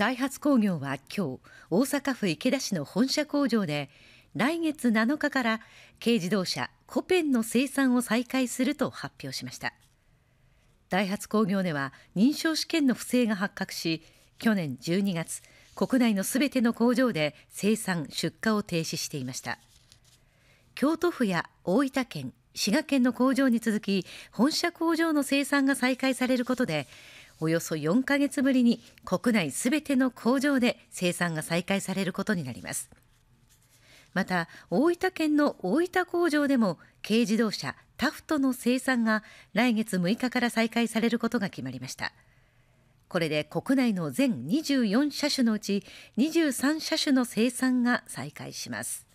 ダイハツ工業は今日大阪府池田市の本社工場で来月7日から軽自動車コペンの生産を再開すると発表しましたダイハツ工業では認証試験の不正が発覚し去年12月国内のすべての工場で生産出荷を停止していました京都府や大分県滋賀県の工場に続き本社工場の生産が再開されることでおよそ4ヶ月ぶりに国内すべての工場で生産が再開されることになりますまた大分県の大分工場でも軽自動車タフトの生産が来月6日から再開されることが決まりましたこれで国内の全24車種のうち23車種の生産が再開します